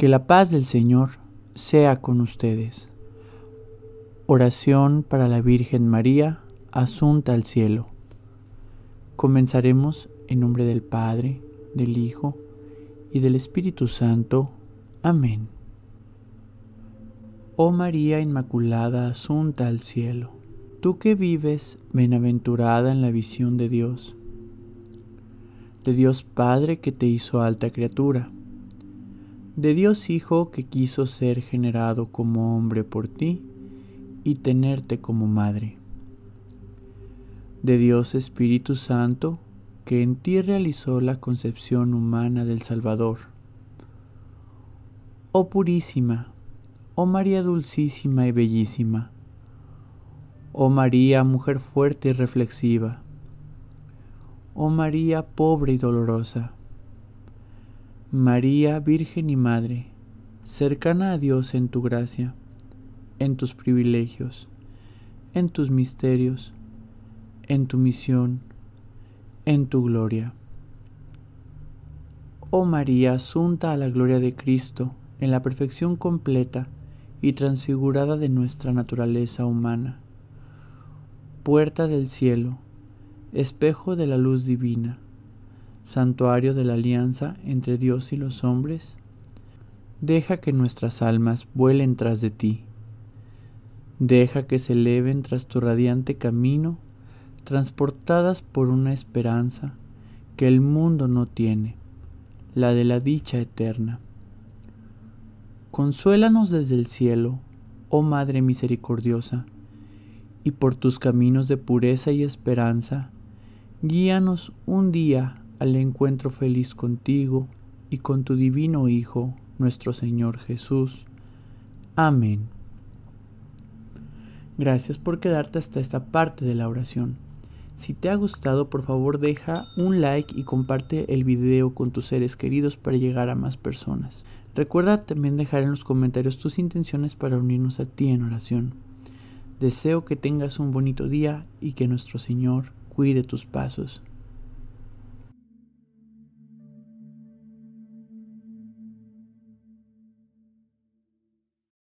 Que la paz del Señor sea con ustedes. Oración para la Virgen María, asunta al cielo. Comenzaremos en nombre del Padre, del Hijo y del Espíritu Santo. Amén. Oh María Inmaculada, asunta al cielo, tú que vives benaventurada en la visión de Dios, de Dios Padre que te hizo alta criatura de Dios Hijo que quiso ser generado como hombre por ti y tenerte como madre. De Dios Espíritu Santo que en ti realizó la concepción humana del Salvador. Oh purísima, oh María dulcísima y bellísima, oh María mujer fuerte y reflexiva, oh María pobre y dolorosa, María, Virgen y Madre, cercana a Dios en tu gracia, en tus privilegios, en tus misterios, en tu misión, en tu gloria. Oh María, asunta a la gloria de Cristo, en la perfección completa y transfigurada de nuestra naturaleza humana. Puerta del cielo, espejo de la luz divina santuario de la alianza entre Dios y los hombres, deja que nuestras almas vuelen tras de ti. Deja que se eleven tras tu radiante camino, transportadas por una esperanza que el mundo no tiene, la de la dicha eterna. Consuélanos desde el cielo, oh Madre misericordiosa, y por tus caminos de pureza y esperanza, guíanos un día al encuentro feliz contigo y con tu divino Hijo, nuestro Señor Jesús. Amén. Gracias por quedarte hasta esta parte de la oración. Si te ha gustado, por favor deja un like y comparte el video con tus seres queridos para llegar a más personas. Recuerda también dejar en los comentarios tus intenciones para unirnos a ti en oración. Deseo que tengas un bonito día y que nuestro Señor cuide tus pasos.